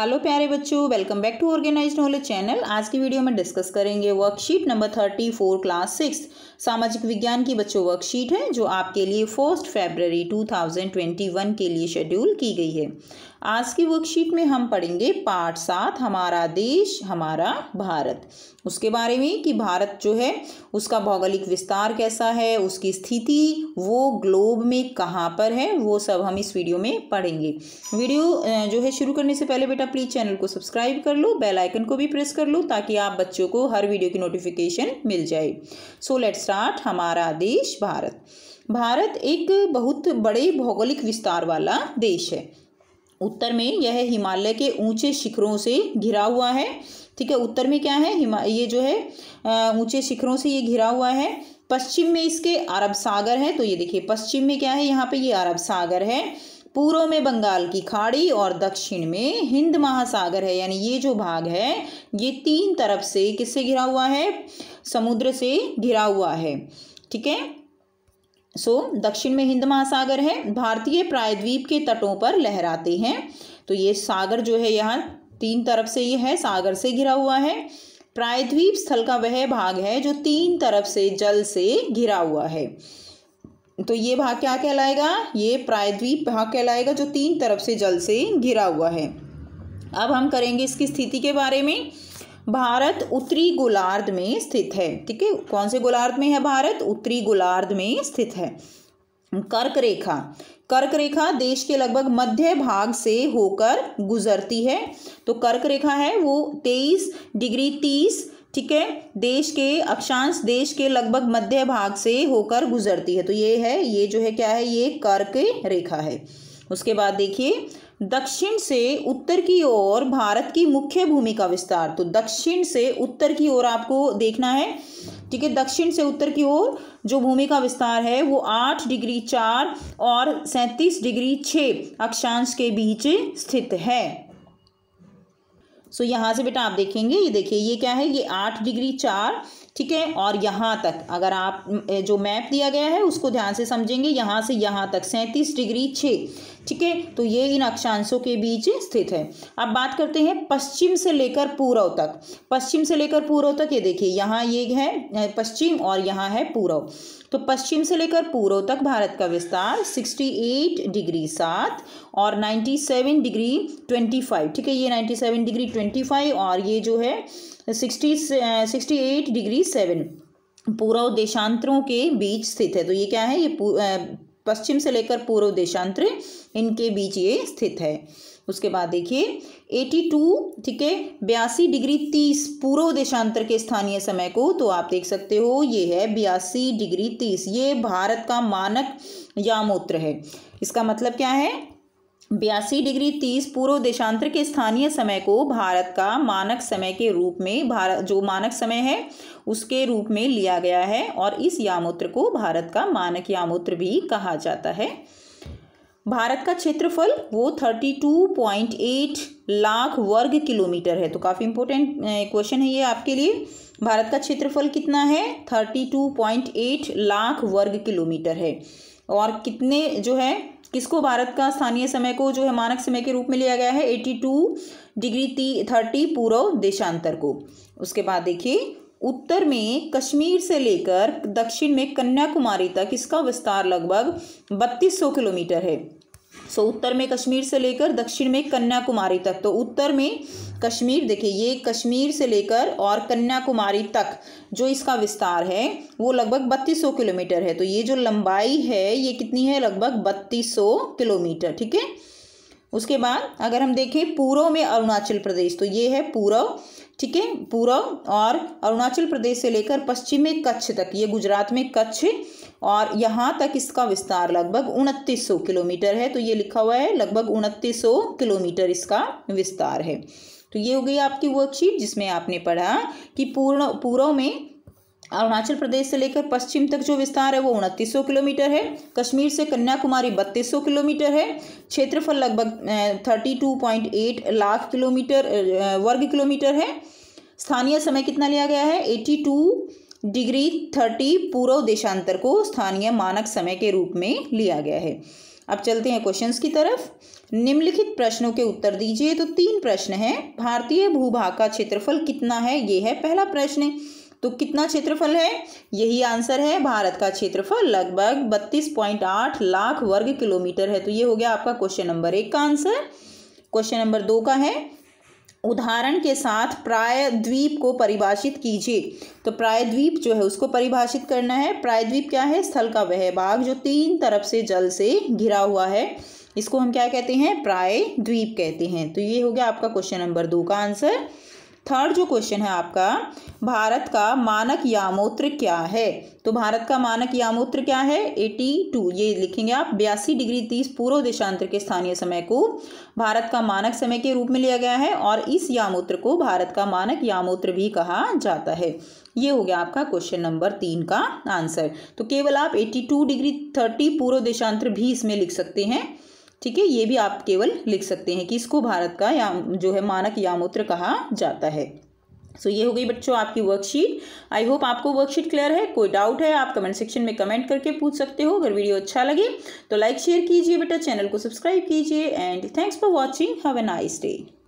hello प्यारे बच्चों welcome back to organise knowledge channel आज की वीडियो में डिस्कस करेंगे worksheet number thirty four class six सामाजिक विज्ञान की बच्चों वर्कशीट है जो आपके लिए first February two thousand twenty one के लिए शेड्यूल की गई है आज की वर्कशीट में हम पढ़ेंगे पार्ट सात हमारा देश हमारा भारत उसके बारे में कि भारत जो है उसका भौगोलिक विस्तार कैसा है उसकी स्थिति वो ग्लोब में कहाँ पर है वो सब हम इस वीडियो में पढ़ेंगे वीडियो जो है शुरू करने से पहले बेटा प्लीज़ चैनल को सब्सक्राइब कर लो बेल आइकन को भी प्रेस कर लो ताकि आप बच्चों को हर वीडियो की नोटिफिकेशन मिल जाए सो लेट स्टार्ट हमारा देश भारत भारत एक बहुत बड़े भौगोलिक विस्तार वाला देश है उत्तर में यह हिमालय के ऊंचे शिखरों से घिरा हुआ है ठीक है उत्तर में क्या है हिमा ये जो है ऊंचे शिखरों से ये घिरा हुआ है पश्चिम में इसके अरब सागर है तो ये देखिए पश्चिम में क्या है यहाँ पे ये अरब सागर है पूर्व में बंगाल की खाड़ी और दक्षिण में हिंद महासागर है यानी ये जो भाग है ये तीन तरफ से किससे घिरा हुआ है समुद्र से घिरा हुआ है ठीक है सो दक्षिण में हिंद महासागर है भारतीय प्रायद्वीप के तटों पर लहराते हैं तो ये सागर जो है यहाँ तीन तरफ से ये है सागर से घिरा हुआ है प्रायद्वीप स्थल का वह भाग है जो तीन तरफ से जल से घिरा हुआ है तो ये भाग क्या कहलाएगा ये प्रायद्वीप भाग कहलाएगा जो तीन तरफ से जल से घिरा हुआ है अब हम करेंगे इसकी स्थिति के बारे में भारत उत्तरी गोलार्ध में स्थित है ठीक है कौन से गोलार्ध में है भारत उत्तरी गोलार्ध में स्थित है कर्क रेखा कर्क रेखा देश के लगभग मध्य भाग से होकर गुजरती है तो कर्क रेखा है वो तेईस डिग्री तीस ठीक है देश के अक्षांश देश के लगभग मध्य भाग से होकर गुजरती है तो ये है ये जो है क्या है ये कर्क रेखा है उसके बाद देखिए दक्षिण से उत्तर की ओर भारत की मुख्य भूमि का विस्तार तो दक्षिण से उत्तर की ओर आपको देखना है ठीक है दक्षिण से उत्तर की ओर जो भूमि का विस्तार है वो आठ डिग्री चार और सैंतीस डिग्री छः अक्षांश के बीच स्थित है सो so, यहाँ से बेटा आप देखेंगे ये देखिए ये क्या है ये आठ डिग्री चार ठीक है और यहाँ तक अगर आप जो मैप दिया गया है उसको ध्यान से समझेंगे यहाँ से यहाँ तक सैंतीस डिग्री छः ठीक है तो ये इन अक्षांशों के बीच स्थित है अब बात करते हैं पश्चिम से लेकर पूर्व तक पश्चिम से लेकर पूर्व तक ये देखिए यहाँ ये है पश्चिम और यहाँ है पूर्व तो पश्चिम से लेकर पूर्व तक भारत का विस्तार 68 डिग्री सात और 97 डिग्री 25 ठीक है ये 97 डिग्री 25 और ये जो है 60 68 डिग्री सेवन पूर्व देशांतरों के बीच स्थित है तो ये क्या है ये पश्चिम से लेकर पूर्व देशांतर इनके बीच ये स्थित है उसके बाद देखिए 82 ठीक है बयासी डिग्री तीस पूर्व देशांतर के स्थानीय समय को तो आप देख सकते हो ये है बयासी डिग्री तीस ये भारत का मानक यामूत्र है इसका मतलब क्या है बयासी डिग्री तीस पूर्व देशांतर के स्थानीय समय को भारत का मानक समय के रूप में भारत जो मानक समय है उसके रूप में लिया गया है और इस यामूत्र को भारत का मानक यामूत्र भी कहा जाता है भारत का क्षेत्रफल वो thirty two point eight lakh वर्ग किलोमीटर है तो काफ़ी इंपॉर्टेंट क्वेश्चन है ये आपके लिए भारत का क्षेत्रफल कितना है thirty two point eight lakh वर्ग किलोमीटर है और कितने जो है किसको भारत का स्थानीय समय को जो है मानक समय के रूप में लिया गया है एटी टू डिग्री ती थर्टी पूर्व देशांतर को उसके बाद देखिए उत्तर में कश्मीर से लेकर दक्षिण में कन्याकुमारी तक इसका विस्तार लगभग बत्तीस सौ किलोमीटर है सो उत्तर में कश्मीर से लेकर दक्षिण में कन्याकुमारी तक तो उत्तर में कश्मीर देखिए ये कश्मीर से लेकर और कन्याकुमारी तक जो इसका विस्तार है वो लगभग बत्तीस सौ किलोमीटर है तो ये जो लंबाई है ये कितनी है लगभग बत्तीस सौ किलोमीटर ठीक है उसके बाद अगर हम देखें पूर्व में अरुणाचल प्रदेश तो ये है पूर्व ठीक है पूर्व और अरुणाचल प्रदेश से लेकर पश्चिम में कच्छ तक ये गुजरात में कच्छ और यहाँ तक इसका विस्तार लगभग उनतीस सौ किलोमीटर है तो ये लिखा हुआ है लगभग उनतीस सौ किलोमीटर इसका विस्तार है तो ये हो गई आपकी वर्कशीट जिसमें आपने पढ़ा कि पूर्ण पूर्व में अरुणाचल प्रदेश से लेकर पश्चिम तक जो विस्तार है वो उनतीस किलोमीटर है कश्मीर से कन्याकुमारी बत्तीस किलोमीटर है क्षेत्रफल लगभग thirty two point eight lakh kilometre वर्ग किलोमीटर है स्थानीय समय कितना लिया गया है एटी टू डिग्री थर्टी पूर्व देशांतर को स्थानीय मानक समय के रूप में लिया गया है अब चलते हैं क्वेश्चंस की तरफ निम्नलिखित प्रश्नों के उत्तर दीजिए तो तीन प्रश्न हैं भारतीय भूभाग का क्षेत्रफल कितना है ये है पहला प्रश्न तो कितना क्षेत्रफल है यही आंसर है भारत का क्षेत्रफल लगभग बत्तीस पॉइंट आठ लाख वर्ग किलोमीटर है तो ये हो गया आपका क्वेश्चन नंबर एक का आंसर क्वेश्चन नंबर दो का है उदाहरण के साथ प्रायद्वीप को परिभाषित कीजिए तो प्रायद्वीप जो है उसको परिभाषित करना है प्रायद्वीप क्या है स्थल का वह भाग जो तीन तरफ से जल से घिरा हुआ है इसको हम क्या कहते हैं प्रायद्वीप कहते हैं तो ये हो गया आपका क्वेश्चन नंबर दो का आंसर थर्ड जो क्वेश्चन है आपका भारत का मानक यामूत्र क्या है तो भारत का मानक यामूत्र क्या है एटी टू ये लिखेंगे आप बयासी डिग्री तीस पूर्व देशांतर के स्थानीय समय को भारत का मानक समय के रूप में लिया गया है और इस यामूत्र को भारत का मानक यामूत्र भी कहा जाता है ये हो गया आपका क्वेश्चन नंबर तीन का आंसर तो केवल आप 82 डिग्री 30 पूर्व देशांतर भी इसमें लिख सकते हैं ठीक है ये भी आप केवल लिख सकते हैं कि इसको भारत का या जो है मानक यामूत्र कहा जाता है सो so, ये हो गई बच्चों आपकी वर्कशीट आई होप आपको वर्कशीट क्लियर है कोई डाउट है आप कमेंट सेक्शन में कमेंट करके पूछ सकते हो अगर वीडियो अच्छा लगे तो लाइक शेयर कीजिए बेटा चैनल को सब्सक्राइब कीजिए and thanks for watching have a nice day